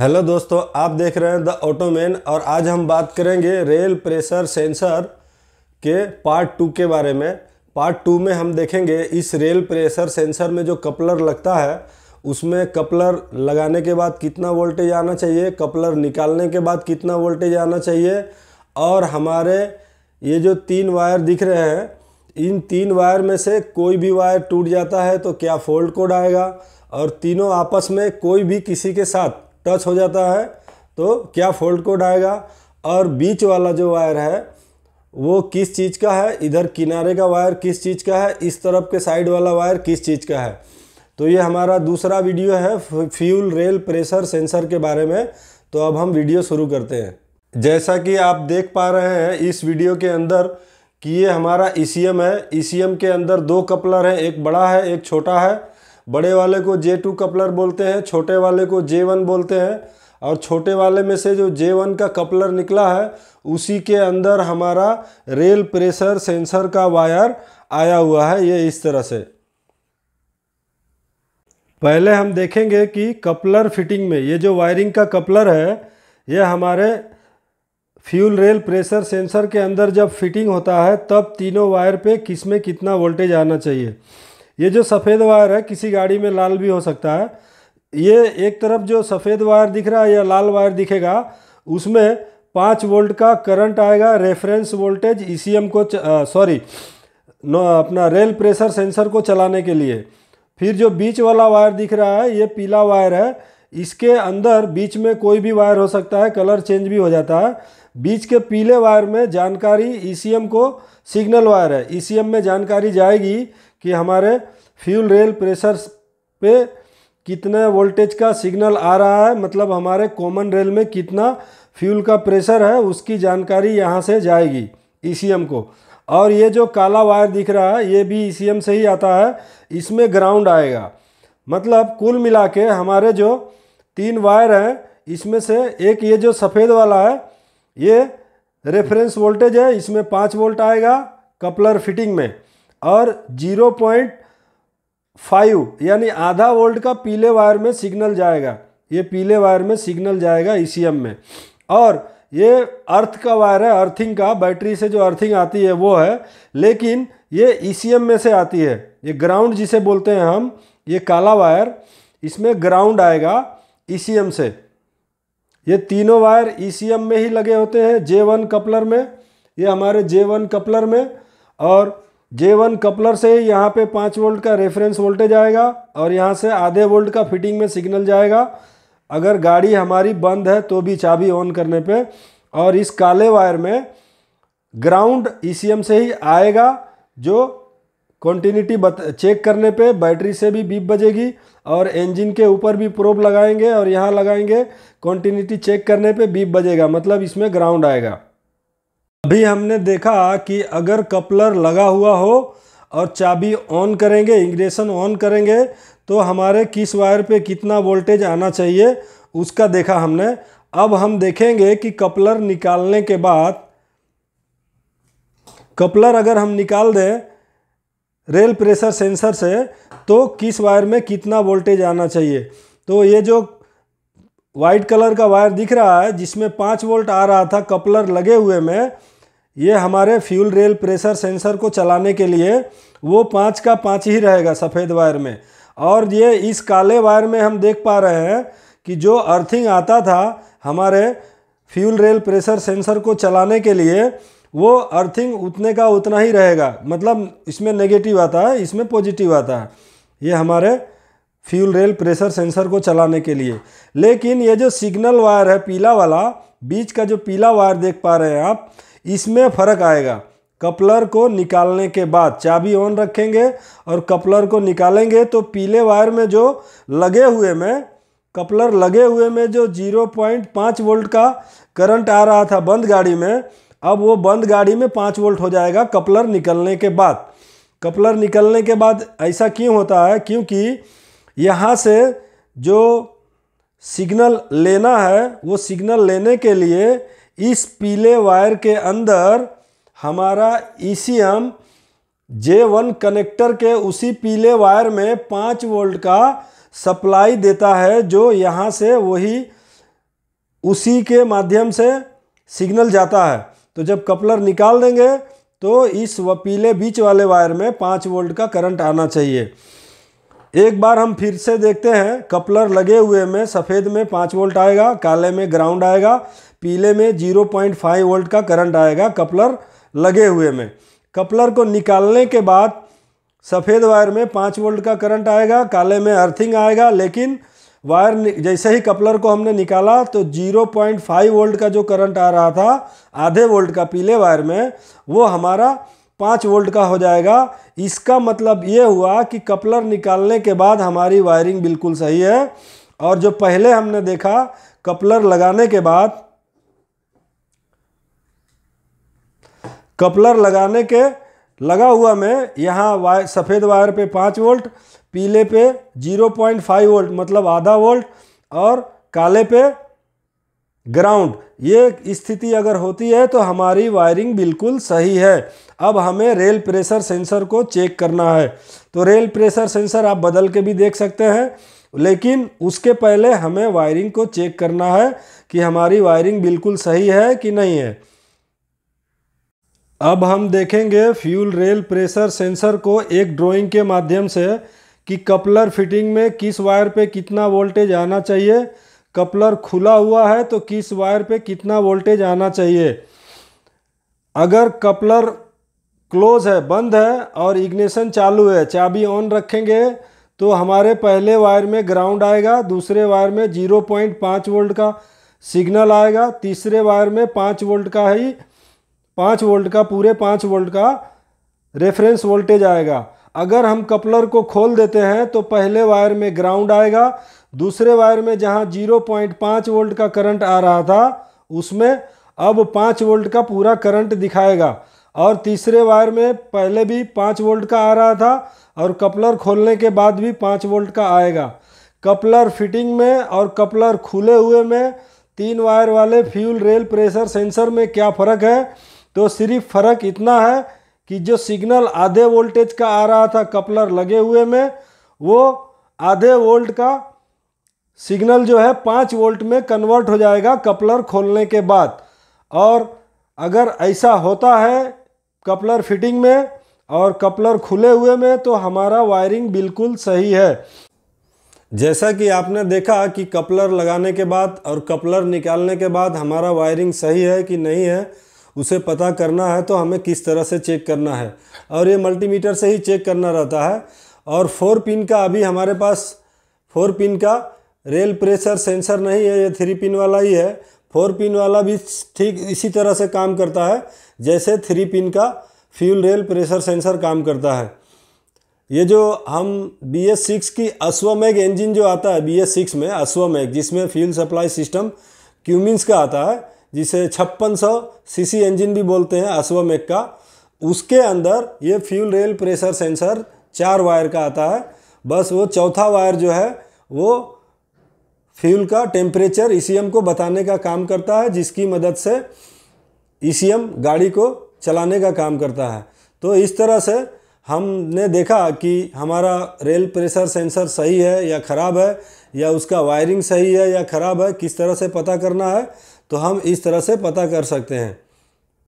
hello दोस्तों आप देख रहे हैं द ऑटोमैन और आज हम बात करेंगे रेल प्रेशर सेंसर के पार्ट टू के बारे में पार्ट टू में हम देखेंगे इस रेल प्रेशर सेंसर में जो कपलर लगता है उसमें कपलर लगाने के बाद कितना वोल्टेज आना चाहिए कपलर निकालने के बाद कितना वोल्टेज आना चाहिए और हमारे ये जो तीन वायर दिख रहे हैं इन तीन वायर में से कोई भी वायर टूट जाता है तो क्या फोल्ड कोड आएगा और तीनों आपस में कोई भी किसी के साथ टच हो जाता है तो क्या फोल्ड कोड आएगा और बीच वाला जो वायर है वो किस चीज़ का है इधर किनारे का वायर किस चीज़ का है इस तरफ के साइड वाला वायर किस चीज़ का है तो ये हमारा दूसरा वीडियो है फ्यूल रेल प्रेशर सेंसर के बारे में तो अब हम वीडियो शुरू करते हैं जैसा कि आप देख पा रहे हैं इस वीडियो के अंदर कि ये हमारा ई है ई के अंदर दो कपलर हैं एक बड़ा है एक छोटा है बड़े वाले को जे टू कपलर बोलते हैं छोटे वाले को जे वन बोलते हैं और छोटे वाले में से जो जे वन का कपलर निकला है उसी के अंदर हमारा रेल प्रेशर सेंसर का वायर आया हुआ है ये इस तरह से पहले हम देखेंगे कि कपलर फिटिंग में ये जो वायरिंग का कपलर है ये हमारे फ्यूल रेल प्रेशर सेंसर के अंदर जब फिटिंग होता है तब तीनों वायर पे किस में कितना वोल्टेज आना चाहिए ये जो सफ़ेद वायर है किसी गाड़ी में लाल भी हो सकता है ये एक तरफ जो सफ़ेद वायर दिख रहा है या लाल वायर दिखेगा उसमें पाँच वोल्ट का करंट आएगा रेफरेंस वोल्टेज ई को सॉरी अपना रेल प्रेशर सेंसर को चलाने के लिए फिर जो बीच वाला वायर दिख रहा है ये पीला वायर है इसके अंदर बीच में कोई भी वायर हो सकता है कलर चेंज भी हो जाता है बीच के पीले वायर में जानकारी ईसीएम को सिग्नल वायर है ईसीएम में जानकारी जाएगी कि हमारे फ्यूल रेल प्रेशर पे कितने वोल्टेज का सिग्नल आ रहा है मतलब हमारे कॉमन रेल में कितना फ्यूल का प्रेशर है उसकी जानकारी यहाँ से जाएगी ई को और ये जो काला वायर दिख रहा है ये भी ई से ही आता है इसमें ग्राउंड आएगा मतलब कुल मिला के हमारे जो तीन वायर हैं इसमें से एक ये जो सफ़ेद वाला है ये रेफरेंस वोल्टेज है इसमें पाँच वोल्ट आएगा कपलर फिटिंग में और जीरो पॉइंट फाइव यानी आधा वोल्ट का पीले वायर में सिग्नल जाएगा ये पीले वायर में सिग्नल जाएगा ई e में और ये अर्थ का वायर है अर्थिंग का बैटरी से जो अर्थिंग आती है वो है लेकिन ये ई e में से आती है ये ग्राउंड जिसे बोलते हैं हम ये काला वायर इसमें ग्राउंड आएगा ई e से ये तीनों वायर ई e में ही लगे होते हैं जे वन कपलर में ये हमारे जे वन कपलर में और जे वन कपलर से यहाँ पे पाँच वोल्ट का रेफरेंस वोल्टेज आएगा और यहाँ से आधे वोल्ट का फिटिंग में सिग्नल जाएगा अगर गाड़ी हमारी बंद है तो भी चाबी ऑन करने पे और इस काले वायर में ग्राउंड ई e से ही आएगा जो कॉन्टीन्यूटी चेक करने पे बैटरी से भी बीप बजेगी और इंजन के ऊपर भी प्रोब लगाएंगे और यहाँ लगाएंगे कॉन्टीन्यूटी चेक करने पे बीप बजेगा मतलब इसमें ग्राउंड आएगा अभी हमने देखा कि अगर कपलर लगा हुआ हो और चाबी ऑन करेंगे इंग्रेशन ऑन करेंगे तो हमारे किस वायर पे कितना वोल्टेज आना चाहिए उसका देखा हमने अब हम देखेंगे कि कपलर निकालने के बाद कपलर अगर हम निकाल दें रेल प्रेशर सेंसर से तो किस वायर में कितना वोल्टेज आना चाहिए तो ये जो वाइट कलर का वायर दिख रहा है जिसमें पाँच वोल्ट आ रहा था कपलर लगे हुए में ये हमारे फ्यूल रेल प्रेशर सेंसर को चलाने के लिए वो पाँच का पाँच ही रहेगा सफ़ेद वायर में और ये इस काले वायर में हम देख पा रहे हैं कि जो अर्थिंग आता था हमारे फ्यूल रेल प्रेशर सेंसर को चलाने के लिए वो अर्थिंग उतने का उतना ही रहेगा मतलब इसमें नेगेटिव आता है इसमें पॉजिटिव आता है ये हमारे फ्यूल रेल प्रेशर सेंसर को चलाने के लिए लेकिन ये जो सिग्नल वायर है पीला वाला बीच का जो पीला वायर देख पा रहे हैं आप इसमें फ़र्क आएगा कपलर को निकालने के बाद चाबी ऑन रखेंगे और कपलर को निकालेंगे तो पीले वायर में जो लगे हुए में कपलर लगे हुए में जो 0.5 वोल्ट का करंट आ रहा था बंद गाड़ी में अब वो बंद गाड़ी में पाँच वोल्ट हो जाएगा कपलर निकलने के बाद कपलर निकलने के बाद ऐसा क्यों होता है क्योंकि यहाँ से जो सिग्नल लेना है वो सिग्नल लेने के लिए इस पीले वायर के अंदर हमारा E C M J one connector के उसी पीले वायर में पाँच वोल्ट का सप्लाई देता है जो यहाँ से वही उसी के माध्यम से सिग्नल जाता है तो जब कपलर निकाल देंगे तो इस व पीले बीच वाले वायर में पाँच वोल्ट का करंट आना चाहिए एक बार हम फिर से देखते हैं कपलर लगे हुए में सफ़ेद में पाँच वोल्ट आएगा काले में ग्राउंड आएगा पीले में जीरो पॉइंट फाइव वोल्ट का करंट आएगा कपलर लगे हुए में कपलर को निकालने के बाद सफ़ेद वायर में पाँच वोल्ट का करंट आएगा काले में अर्थिंग आएगा लेकिन वायर जैसे ही कपलर को हमने निकाला तो 0.5 वोल्ट का जो करंट आ रहा था आधे वोल्ट का पीले वायर में वो हमारा पाँच वोल्ट का हो जाएगा इसका मतलब ये हुआ कि कपलर निकालने के बाद हमारी वायरिंग बिल्कुल सही है और जो पहले हमने देखा कपलर लगाने के बाद कपलर लगाने के लगा हुआ में यहाँ वायर सफ़ेद वायर पे पाँच वोल्ट पीले पे 0.5 वोल्ट मतलब आधा वोल्ट और काले पे ग्राउंड ये स्थिति अगर होती है तो हमारी वायरिंग बिल्कुल सही है अब हमें रेल प्रेशर सेंसर को चेक करना है तो रेल प्रेशर सेंसर आप बदल के भी देख सकते हैं लेकिन उसके पहले हमें वायरिंग को चेक करना है कि हमारी वायरिंग बिल्कुल सही है कि नहीं है अब हम देखेंगे फ्यूल रेल प्रेशर सेंसर को एक ड्राइंग के माध्यम से कि कपलर फिटिंग में किस वायर पे कितना वोल्टेज आना चाहिए कपलर खुला हुआ है तो किस वायर पे कितना वोल्टेज आना चाहिए अगर कपलर क्लोज है बंद है और इग्निशन चालू है चाबी ऑन रखेंगे तो हमारे पहले वायर में ग्राउंड आएगा दूसरे वायर में ज़ीरो पॉइंट पाँच वोल्ट का सिग्नल आएगा तीसरे वायर में पाँच वोल्ट का ही पाँच वोल्ट का पूरे पाँच वोल्ट का रेफरेंस वोल्टेज आएगा अगर हम कपलर को खोल देते हैं तो पहले वायर में ग्राउंड आएगा दूसरे वायर में जहां 0.5 वोल्ट का करंट आ रहा था उसमें अब 5 वोल्ट का पूरा करंट दिखाएगा और तीसरे वायर में पहले भी 5 वोल्ट का आ रहा था और कपलर खोलने के बाद भी 5 वोल्ट का आएगा कपलर फिटिंग में और कपलर खुले हुए में तीन वायर वाले फ्यूल रेल प्रेशर सेंसर में क्या फ़र्क है तो सिर्फ फ़र्क इतना है कि जो सिग्नल आधे वोल्टेज का आ रहा था कपलर लगे हुए में वो आधे वोल्ट का सिग्नल जो है पाँच वोल्ट में कन्वर्ट हो जाएगा कपलर खोलने के बाद और अगर ऐसा होता है कपलर फिटिंग में और कपलर खुले हुए में तो हमारा वायरिंग बिल्कुल सही है जैसा कि आपने देखा कि कपलर लगाने के बाद और कपलर निकालने के बाद हमारा वायरिंग सही है कि नहीं है उसे पता करना है तो हमें किस तरह से चेक करना है और ये मल्टीमीटर से ही चेक करना रहता है और फोर पिन का अभी हमारे पास फोर पिन का रेल प्रेशर सेंसर नहीं है ये थ्री पिन वाला ही है फोर पिन वाला भी ठीक इसी तरह से काम करता है जैसे थ्री पिन का फ्यूल रेल प्रेशर सेंसर काम करता है ये जो हम बी एस सिक्स की मैग इंजन जो आता है बी एस सिक्स में मैग जिसमें फ्यूल सप्लाई सिस्टम क्यूमिन्स का आता है जिसे छप्पन सौ सी इंजन भी बोलते हैं मेक का उसके अंदर ये फ्यूल रेल प्रेशर सेंसर चार वायर का आता है बस वो चौथा वायर जो है वो फ्यूल का टेम्परेचर ई e को बताने का काम करता है जिसकी मदद से ई e गाड़ी को चलाने का काम करता है तो इस तरह से हमने देखा कि हमारा रेल प्रेशर सेंसर सही है या ख़राब है या उसका वायरिंग सही है या ख़राब है किस तरह से पता करना है तो हम इस तरह से पता कर सकते हैं